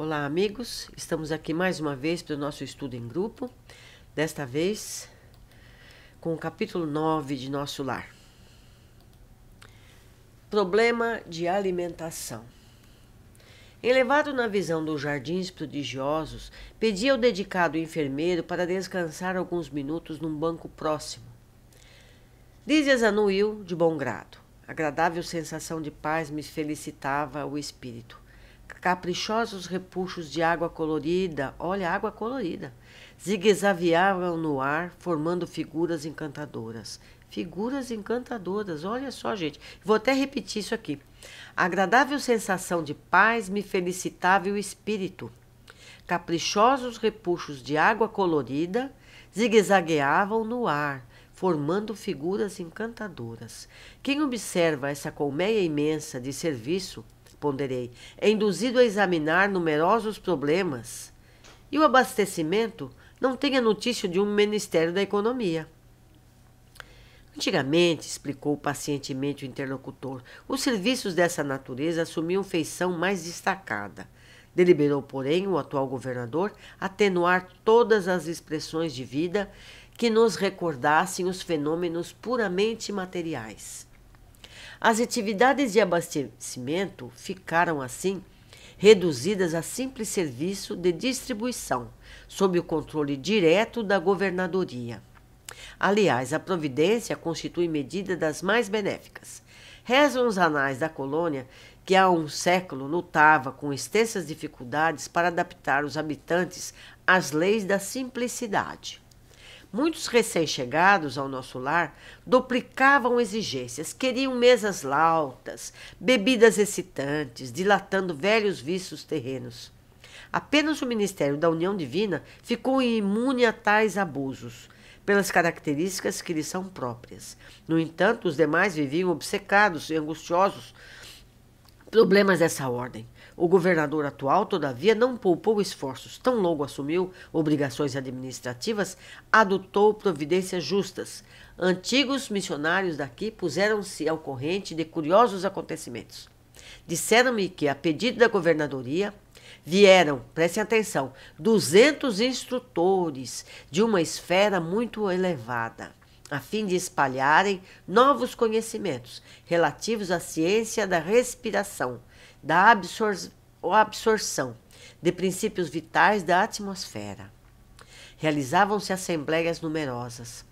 Olá, amigos. Estamos aqui mais uma vez para o nosso estudo em grupo. Desta vez com o capítulo 9 de Nosso Lar. Problema de alimentação. Elevado na visão dos jardins prodigiosos, pedi ao dedicado enfermeiro para descansar alguns minutos num banco próximo. Lízias anuiu de bom grado. Agradável sensação de paz me felicitava o espírito caprichosos repuxos de água colorida, olha, água colorida, zigue-zagueavam no ar, formando figuras encantadoras. Figuras encantadoras, olha só, gente. Vou até repetir isso aqui. agradável sensação de paz me felicitava o espírito. Caprichosos repuxos de água colorida zigue-zagueavam no ar, formando figuras encantadoras. Quem observa essa colmeia imensa de serviço responderei, é induzido a examinar numerosos problemas. E o abastecimento não tem a notícia de um Ministério da Economia. Antigamente, explicou pacientemente o interlocutor, os serviços dessa natureza assumiam feição mais destacada. Deliberou, porém, o atual governador atenuar todas as expressões de vida que nos recordassem os fenômenos puramente materiais. As atividades de abastecimento ficaram assim reduzidas a simples serviço de distribuição, sob o controle direto da governadoria. Aliás, a providência constitui medida das mais benéficas. Rezam os anais da colônia que há um século lutava com extensas dificuldades para adaptar os habitantes às leis da simplicidade. Muitos recém-chegados ao nosso lar duplicavam exigências, queriam mesas altas, bebidas excitantes, dilatando velhos vícios terrenos. Apenas o Ministério da União Divina ficou imune a tais abusos, pelas características que lhe são próprias. No entanto, os demais viviam obcecados e angustiosos problemas dessa ordem. O governador atual, todavia, não poupou esforços. Tão logo assumiu obrigações administrativas, adotou providências justas. Antigos missionários daqui puseram-se ao corrente de curiosos acontecimentos. Disseram-me que, a pedido da governadoria, vieram, prestem atenção, 200 instrutores de uma esfera muito elevada a fim de espalharem novos conhecimentos relativos à ciência da respiração, da absor absorção de princípios vitais da atmosfera. Realizavam-se assembleias numerosas.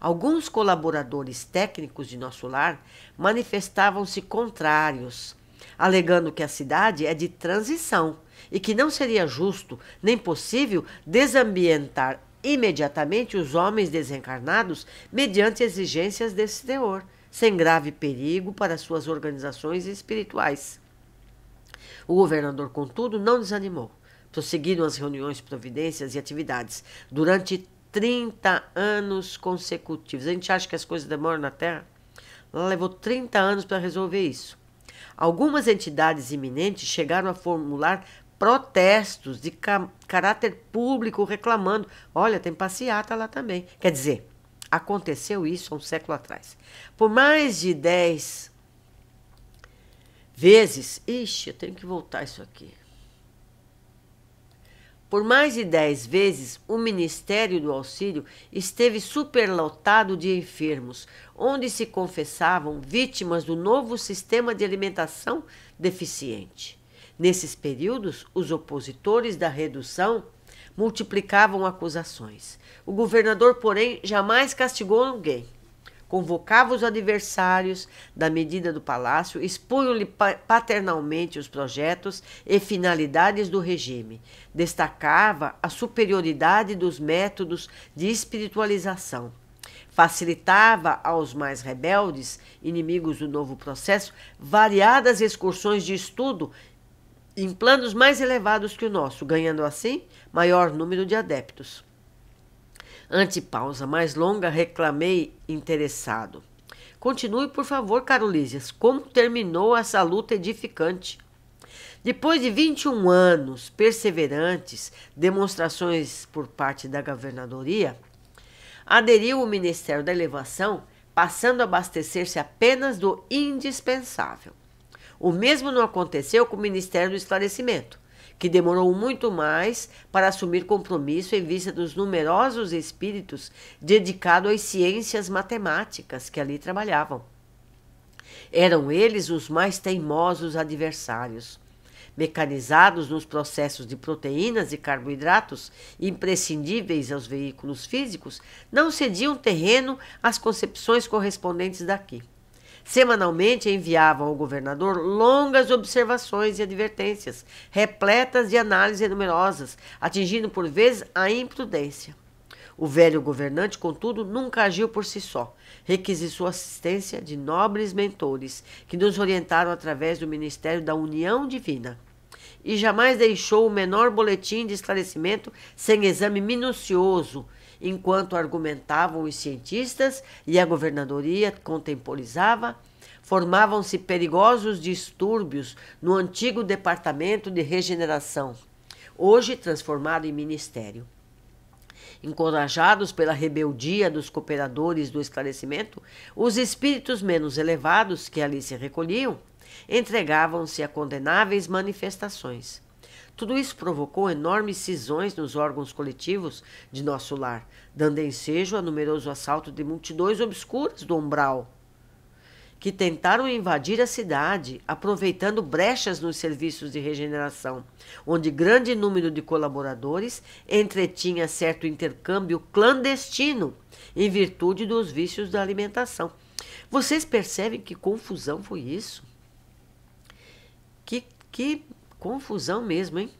Alguns colaboradores técnicos de nosso lar manifestavam-se contrários, alegando que a cidade é de transição e que não seria justo nem possível desambientar imediatamente os homens desencarnados mediante exigências desse teor, sem grave perigo para suas organizações espirituais. O governador, contudo, não desanimou. Prosseguiram as reuniões, providências e atividades durante 30 anos consecutivos. A gente acha que as coisas demoram na Terra? Ela levou 30 anos para resolver isso. Algumas entidades iminentes chegaram a formular protestos de caráter público reclamando. Olha, tem passeata lá também. Quer dizer, aconteceu isso há um século atrás. Por mais de 10 vezes, ixi, eu tenho que voltar isso aqui. Por mais de dez vezes, o Ministério do Auxílio esteve superlotado de enfermos, onde se confessavam vítimas do novo sistema de alimentação deficiente. Nesses períodos, os opositores da redução multiplicavam acusações. O governador, porém, jamais castigou ninguém convocava os adversários da medida do palácio, expunham-lhe paternalmente os projetos e finalidades do regime. Destacava a superioridade dos métodos de espiritualização. Facilitava aos mais rebeldes, inimigos do novo processo, variadas excursões de estudo em planos mais elevados que o nosso, ganhando assim maior número de adeptos. Ante pausa mais longa, reclamei interessado. Continue, por favor, Carolísias, como terminou essa luta edificante. Depois de 21 anos perseverantes, demonstrações por parte da governadoria, aderiu o Ministério da Elevação, passando a abastecer-se apenas do indispensável. O mesmo não aconteceu com o Ministério do Esclarecimento, que demorou muito mais para assumir compromisso em vista dos numerosos espíritos dedicados às ciências matemáticas que ali trabalhavam. Eram eles os mais teimosos adversários. Mecanizados nos processos de proteínas e carboidratos, imprescindíveis aos veículos físicos, não cediam terreno às concepções correspondentes daqui. Semanalmente enviavam ao governador longas observações e advertências, repletas de análises numerosas, atingindo por vezes a imprudência. O velho governante, contudo, nunca agiu por si só. Requisitou assistência de nobres mentores, que nos orientaram através do Ministério da União Divina e jamais deixou o menor boletim de esclarecimento sem exame minucioso enquanto argumentavam os cientistas e a governadoria contemporizava, formavam-se perigosos distúrbios no antigo Departamento de Regeneração, hoje transformado em ministério. Encorajados pela rebeldia dos cooperadores do esclarecimento, os espíritos menos elevados que ali se recolhiam entregavam-se a condenáveis manifestações. Tudo isso provocou enormes cisões nos órgãos coletivos de nosso lar, dando ensejo a numeroso assalto de multidões obscuras do umbral, que tentaram invadir a cidade, aproveitando brechas nos serviços de regeneração, onde grande número de colaboradores entretinha certo intercâmbio clandestino em virtude dos vícios da alimentação. Vocês percebem que confusão foi isso? Que, que Confusão mesmo, hein?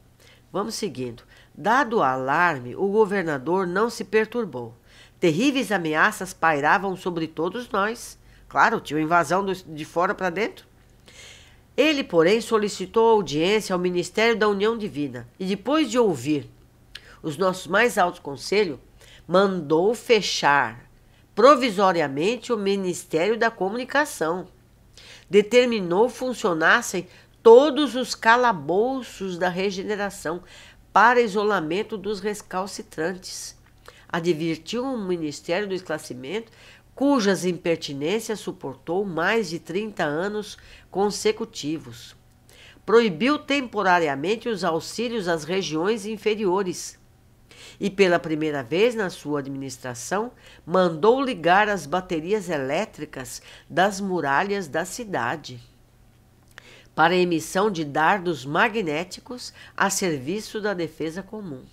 Vamos seguindo. Dado o alarme, o governador não se perturbou. Terríveis ameaças pairavam sobre todos nós. Claro, tinha invasão de fora para dentro. Ele, porém, solicitou audiência ao Ministério da União Divina e, depois de ouvir os nossos mais altos conselhos, mandou fechar provisoriamente o Ministério da Comunicação. Determinou funcionassem todos os calabouços da regeneração para isolamento dos recalcitrantes. Advertiu o Ministério do Esclarecimento, cujas impertinências suportou mais de 30 anos consecutivos. Proibiu temporariamente os auxílios às regiões inferiores. E pela primeira vez na sua administração, mandou ligar as baterias elétricas das muralhas da cidade para emissão de dardos magnéticos a serviço da defesa comum.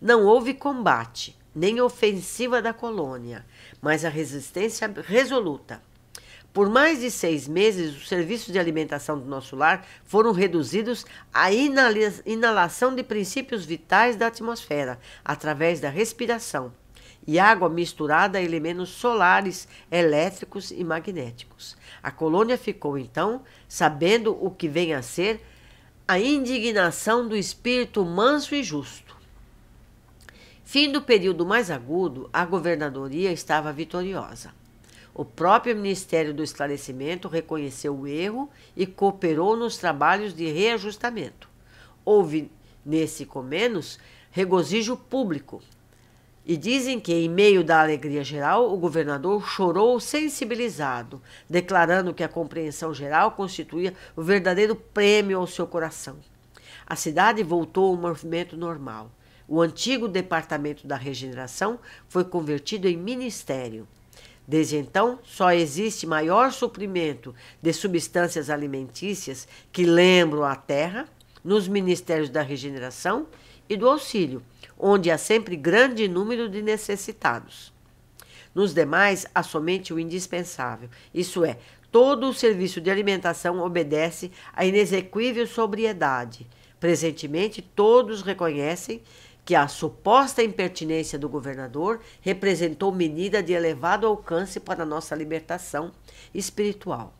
Não houve combate, nem ofensiva da colônia, mas a resistência resoluta. Por mais de seis meses, os serviços de alimentação do nosso lar foram reduzidos à inalação de princípios vitais da atmosfera, através da respiração e água misturada a elementos solares, elétricos e magnéticos. A colônia ficou, então, sabendo o que vem a ser a indignação do espírito manso e justo. Fim do período mais agudo, a governadoria estava vitoriosa. O próprio Ministério do Esclarecimento reconheceu o erro e cooperou nos trabalhos de reajustamento. Houve, nesse comenos, regozijo público, e dizem que, em meio da alegria geral, o governador chorou sensibilizado, declarando que a compreensão geral constituía o verdadeiro prêmio ao seu coração. A cidade voltou ao movimento normal. O antigo Departamento da Regeneração foi convertido em ministério. Desde então, só existe maior suprimento de substâncias alimentícias que lembram a terra nos ministérios da regeneração e do auxílio onde há sempre grande número de necessitados. Nos demais, há somente o indispensável, isso é, todo o serviço de alimentação obedece à inexequível sobriedade. Presentemente, todos reconhecem que a suposta impertinência do governador representou medida de elevado alcance para a nossa libertação espiritual.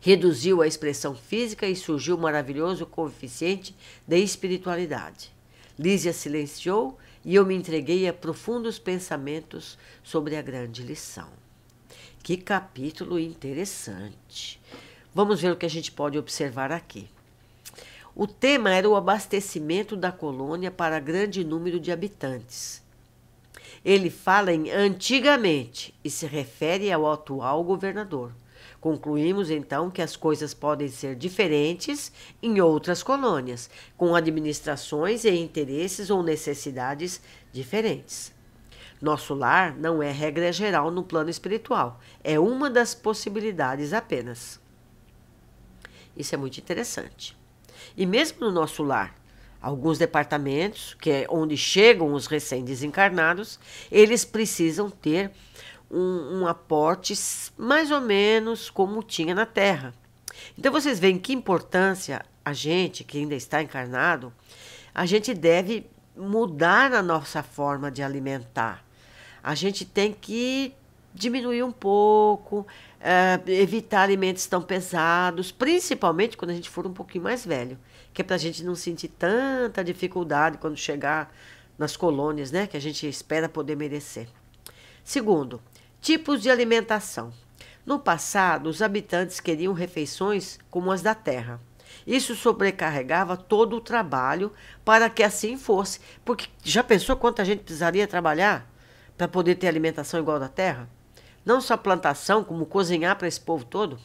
Reduziu a expressão física e surgiu o maravilhoso coeficiente de espiritualidade. Lísia silenciou e eu me entreguei a profundos pensamentos sobre a grande lição. Que capítulo interessante! Vamos ver o que a gente pode observar aqui. O tema era o abastecimento da colônia para grande número de habitantes. Ele fala em antigamente e se refere ao atual governador. Concluímos então que as coisas podem ser diferentes em outras colônias, com administrações e interesses ou necessidades diferentes. Nosso lar não é regra geral no plano espiritual, é uma das possibilidades apenas. Isso é muito interessante. E mesmo no nosso lar, alguns departamentos, que é onde chegam os recém-desencarnados, eles precisam ter um, um aporte mais ou menos como tinha na Terra. Então vocês veem que importância a gente, que ainda está encarnado, a gente deve mudar a nossa forma de alimentar. A gente tem que diminuir um pouco, eh, evitar alimentos tão pesados, principalmente quando a gente for um pouquinho mais velho, que é para a gente não sentir tanta dificuldade quando chegar nas colônias, né, que a gente espera poder merecer. Segundo, Tipos de alimentação. No passado, os habitantes queriam refeições como as da terra. Isso sobrecarregava todo o trabalho para que assim fosse. Porque já pensou quanta gente precisaria trabalhar para poder ter alimentação igual da terra? Não só plantação, como cozinhar para esse povo todo?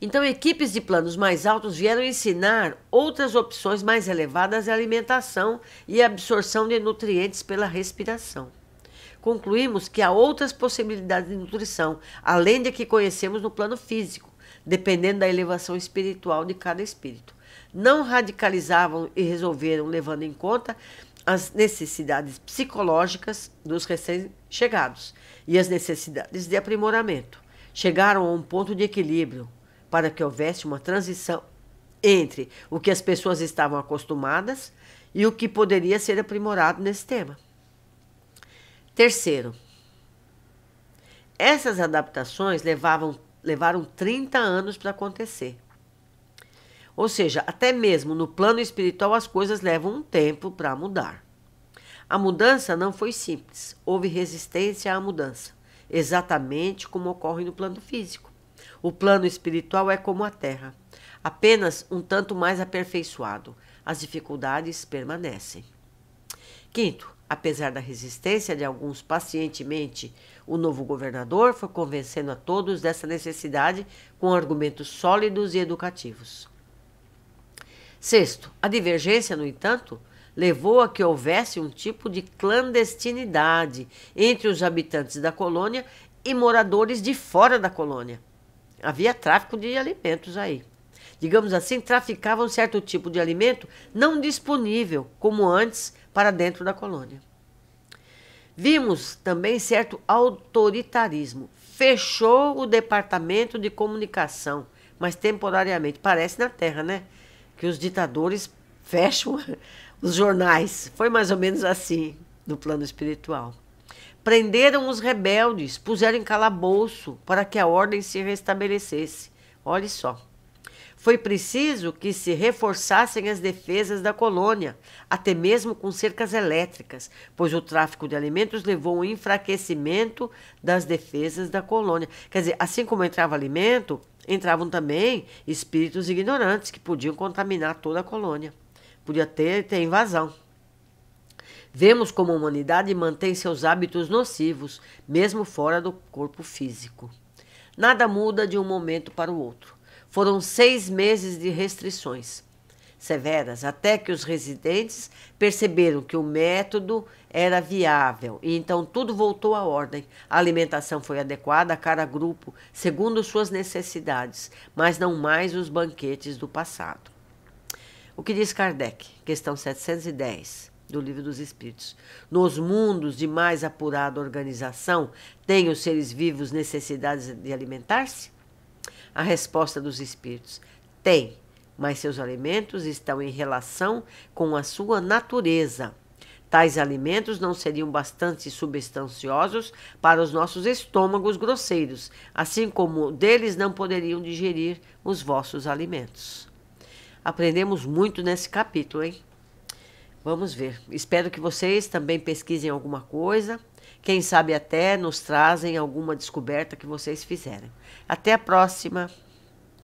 Então, equipes de planos mais altos vieram ensinar outras opções mais elevadas de alimentação e absorção de nutrientes pela respiração concluímos que há outras possibilidades de nutrição, além de que conhecemos no plano físico, dependendo da elevação espiritual de cada espírito. Não radicalizavam e resolveram levando em conta as necessidades psicológicas dos recém-chegados e as necessidades de aprimoramento. Chegaram a um ponto de equilíbrio para que houvesse uma transição entre o que as pessoas estavam acostumadas e o que poderia ser aprimorado nesse tema. Terceiro, essas adaptações levavam, levaram 30 anos para acontecer. Ou seja, até mesmo no plano espiritual as coisas levam um tempo para mudar. A mudança não foi simples, houve resistência à mudança, exatamente como ocorre no plano físico. O plano espiritual é como a Terra, apenas um tanto mais aperfeiçoado. As dificuldades permanecem. Quinto, Apesar da resistência de alguns pacientemente, o novo governador foi convencendo a todos dessa necessidade com argumentos sólidos e educativos. Sexto, a divergência, no entanto, levou a que houvesse um tipo de clandestinidade entre os habitantes da colônia e moradores de fora da colônia. Havia tráfico de alimentos aí. Digamos assim, traficavam certo tipo de alimento não disponível, como antes para dentro da colônia. Vimos também certo autoritarismo. Fechou o departamento de comunicação, mas temporariamente. Parece na Terra, né? Que os ditadores fecham os jornais. Foi mais ou menos assim no plano espiritual. Prenderam os rebeldes, puseram em calabouço para que a ordem se restabelecesse. Olhe só. Foi preciso que se reforçassem as defesas da colônia, até mesmo com cercas elétricas, pois o tráfico de alimentos levou ao enfraquecimento das defesas da colônia. Quer dizer, assim como entrava alimento, entravam também espíritos ignorantes que podiam contaminar toda a colônia. Podia ter, ter invasão. Vemos como a humanidade mantém seus hábitos nocivos, mesmo fora do corpo físico. Nada muda de um momento para o outro. Foram seis meses de restrições severas, até que os residentes perceberam que o método era viável e então tudo voltou à ordem. A alimentação foi adequada a cada grupo, segundo suas necessidades, mas não mais os banquetes do passado. O que diz Kardec, questão 710 do Livro dos Espíritos. Nos mundos de mais apurada organização, têm os seres vivos necessidades de alimentar-se? a resposta dos espíritos. Tem, mas seus alimentos estão em relação com a sua natureza. Tais alimentos não seriam bastante substanciosos para os nossos estômagos grosseiros, assim como deles não poderiam digerir os vossos alimentos. Aprendemos muito nesse capítulo, hein? Vamos ver. Espero que vocês também pesquisem alguma coisa quem sabe até nos trazem alguma descoberta que vocês fizeram. Até a próxima!